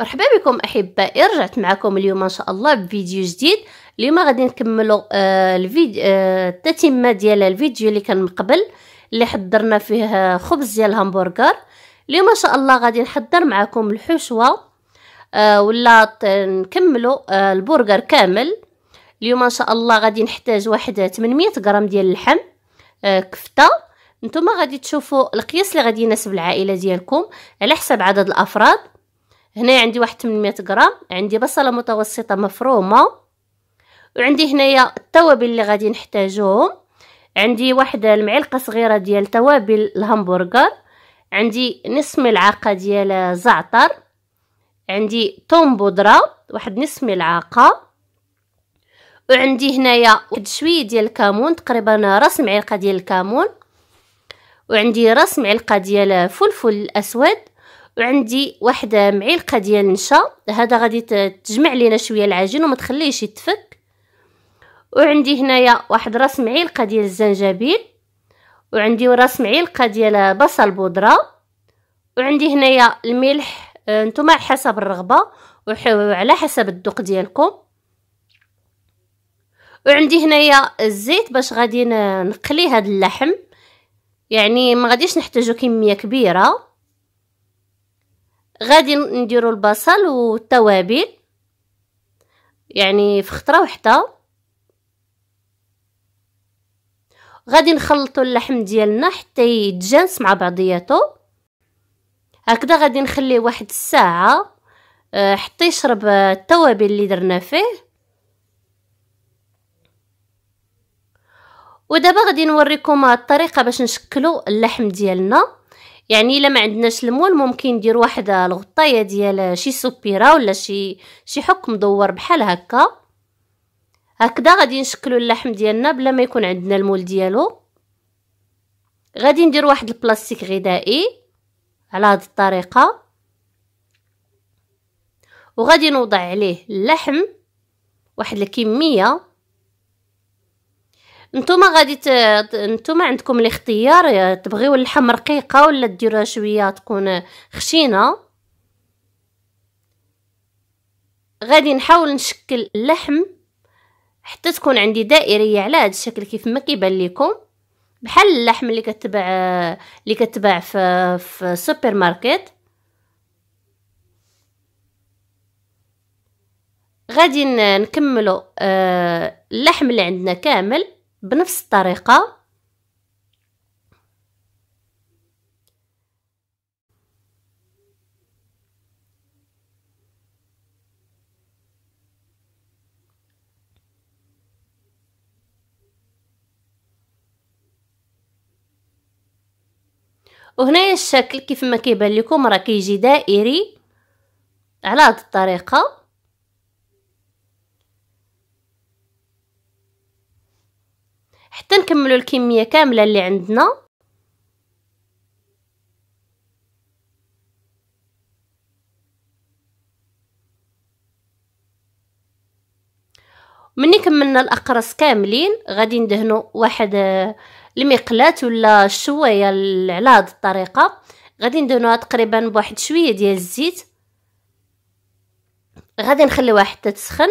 مرحبا بكم احبائي رجعت معكم اليوم ان شاء الله بفيديو جديد اليوم غادي نكملوا آه الفيديو آه التتمه ديال الفيديو اللي كان من قبل اللي حضرنا فيه آه، خبز ديال الهامبرغر اليوم ان شاء الله غادي نحضر معكم الحشوه آه ولا نكملوا آه البرجر كامل اليوم ان شاء الله غادي نحتاج واحد 800 غرام ديال اللحم آه كفته نتوما غادي تشوفوا القياس اللي غادي يناسب العائله ديالكم على حسب عدد الافراد هنا عندي واحد 800 غرام عندي بصله متوسطه مفرومه وعندي هنايا التوابل اللي غادي نحتاجوهم عندي واحد المعلقه صغيره ديال توابل الهمبرجر عندي نصف ملعقه ديال زعتر عندي توم بودره واحد نصف ملعقه وعندي هنايا واحد شويه ديال الكمون تقريبا راس معلقه ديال الكمون وعندي راس معلقه ديال فلفل اسود وعندي واحدة معلقة ديال النشا هذا غادي تجمع لينا شوية العجين وما تخليهش يتفك وعندي هنايا واحد راس معلقة ديال الزنجبيل وعندي راس معلقة ديال بصل بودرة وعندي هنايا الملح آه، نتوما على حسب الرغبة وعلى حسب الذوق ديالكم وعندي هنايا الزيت باش غادي نقلي هذا اللحم يعني ما غاديش نحتاجو كميه كبيره غادي نديرو البصل والتوابل يعني في خطره وحده غادي نخلطو اللحم ديالنا حتى يتجانس مع بعضياتو هكذا غادي نخليه واحد الساعه آه، حتى يشرب التوابل اللي درنا فيه ودابا غادي نوريكم الطريقه باش نشكلو اللحم ديالنا يعني الا ما عندناش المول ممكن ندير واحد الغطايه ديال شي سوبيرا ولا شي شي حك مدور بحال هكا هكذا غادي نشكلوا اللحم ديالنا بلا ما يكون عندنا المول ديالو غادي ندير واحد البلاستيك غذائي على هاد الطريقه وغادي نوضع عليه اللحم واحد الكميه نتوما غادي ت... نتوما عندكم الاختيار تبغيو اللحم رقيقه ولا ديروها شويه تكون خشينه غادي نحاول نشكل اللحم حتى تكون عندي دائريه على هذا الشكل كيف ما كيبان لكم بحال اللحم اللي كتباع اللي كتباع في في السوبر ماركت غادي نكملو آه، اللحم اللي عندنا كامل بنفس الطريقة وهنايا الشكل كيف ما كيبان لكم راه كيجي دائري على هاد الطريقه كنكملوا الكميه كامله اللي عندنا مني كملنا الاقراص كاملين غادي ندهنو واحد آه، المقلات ولا شويه على هذه الطريقه غادي ندهنوها تقريبا بواحد شويه ديال الزيت غادي نخليوها حتى تسخن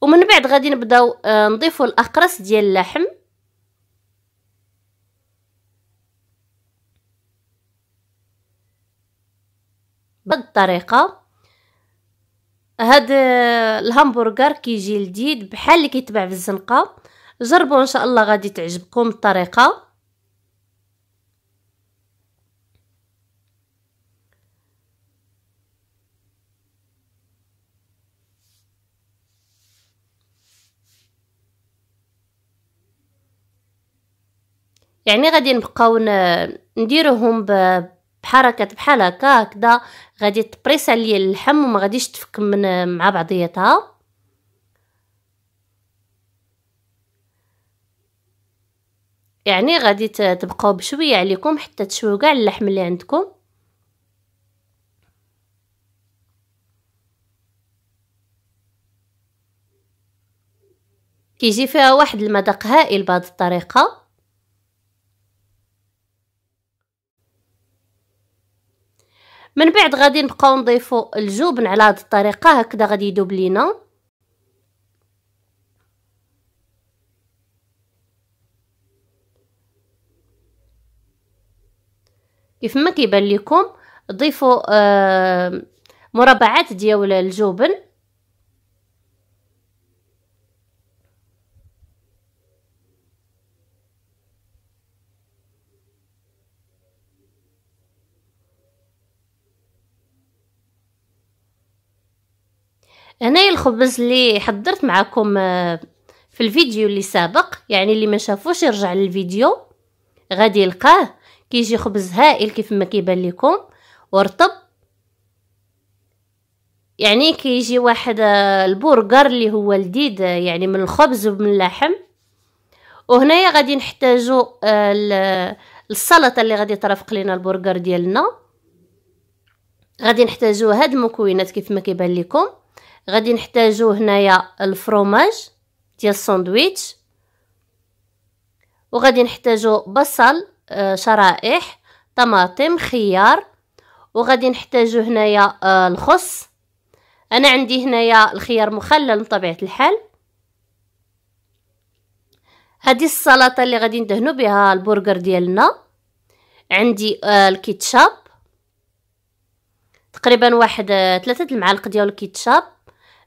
ومن بعد غادي نبداو آه، نضيفوا الاقراص ديال اللحم بهذه الطريقه هاد آه، الهامبرغر كيجي لذيذ بحال اللي كيتباع في الزنقه جربوا ان شاء الله غادي تعجبكم الطريقه يعني غادي نبقاو نديروهم بحركه بحال هكا هكذا غادي تبريس عليا اللحم وما غاديش تفك من مع بعضياتها يعني غادي تبقاو بشويه عليكم حتى تشويو كاع اللحم اللي عندكم كيجي فيها واحد المذاق هائل بهاد الطريقه من بعد غادي نبقاو نضيفو الجبن على هاد الطريقه هكذا غادي يذوب لينا كيف ما كيبان لكم ضيفوا آه مربعات ديال الجبن هنايا الخبز اللي حضرت معكم آه، في الفيديو اللي سابق يعني اللي ما شافوش يرجع للفيديو غادي يلقاه كيجي خبز هائل كيف ما كيبان لكم ورطب يعني كيجي واحد آه، البرجر اللي هو لذيذ آه، يعني من الخبز ومن اللحم وهنايا غادي نحتاجو السلطه اللي غادي ترافق لينا البرجر ديالنا غادي نحتاجو هاد المكونات كيف ما كيبان لكم غادي نحتاجو هنايا الفروماج ديال الساندويتش وغادي نحتاجو بصل آه، شرائح طماطم خيار وغادي نحتاجو هنايا آه الخس انا عندي هنايا الخيار مخلل بطبيعه الحال هذه السلطه اللي غادي ندهنو بها البرجر ديالنا عندي آه، الكيتشاب تقريبا واحد آه، ثلاثة المعالق ديال الكيتشاب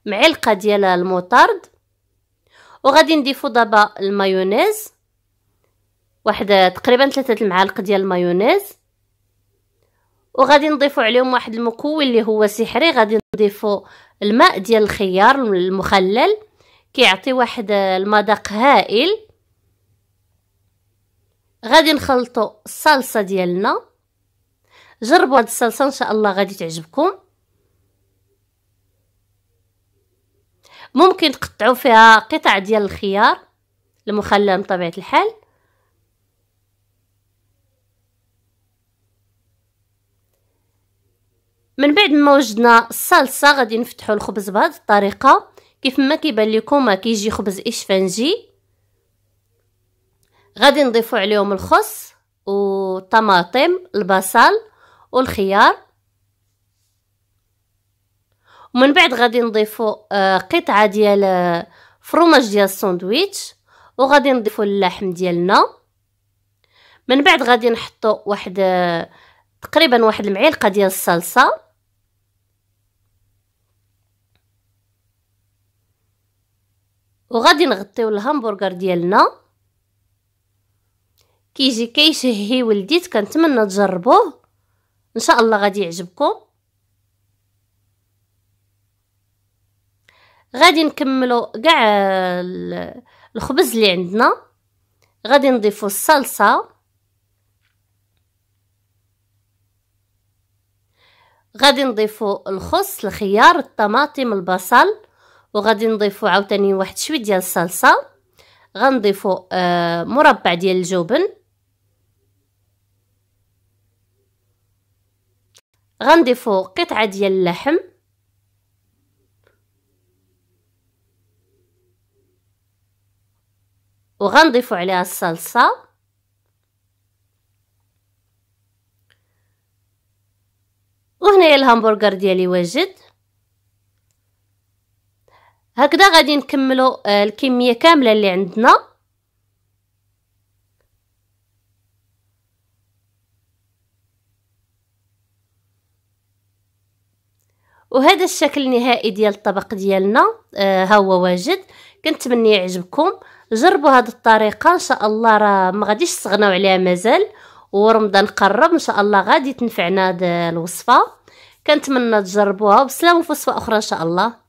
معلقه ديال الموطارد وغادي نضيفو دابا المايونيز واحد تقريبا ثلاثة المعالق ديال المايونيز وغادي نضيفو عليهم واحد المكون اللي هو سحري غادي نضيفو الماء ديال الخيار المخلل كيعطي واحد المذاق هائل غادي نخلطو الصلصه ديالنا جربوا هاد الصلصه ان شاء الله غادي تعجبكم ممكن تقطعوا فيها قطع ديال الخيار المخلل بطبيعة الحال من بعد ما وجدنا الصلصه غادي نفتحوا الخبز بهذه الطريقه كيف ما كيبان لكم كيجي خبز اشفنجي غادي نضيفوا عليهم الخس والطماطم البصل والخيار ومن بعد غادي نضيفو آه، قطعه ديال آه، فروماج ديال الساندويتش وغادي نضيفو اللحم ديالنا من بعد غادي نحطو واحد آه، تقريبا واحد المعلقه ديال الصلصه وغادي نغطيو الهامبرغر ديالنا كيجي كيشهي ولديت كنتمنى تجربوه ان شاء الله غادي يعجبكم غادي نكملو كاع الخبز اللي عندنا غادي نضيفو الصلصه غادي نضيفو الخس الخيار الطماطم البصل وغادي نضيفو عاوتاني واحد شويه ديال الصلصه غنضيفو آه مربع ديال الجبن غنضيفو قطعه ديال اللحم وغنضيف عليها الصلصة وهنا الهامبرغر ديالي واجد هكذا غادي نكملو آه، الكميه كامله اللي عندنا وهذا الشكل النهائي ديال الطبق ديالنا آه ها هو واجد كنتمنى يعجبكم جربوا هذه الطريقه ان شاء الله راه ما غاديش تستغناو عليها مازال ورمضان قرب ان شاء الله غادي تنفعنا هذه الوصفه كنتمنى تجربوها وبسلامه في وصفه اخرى ان شاء الله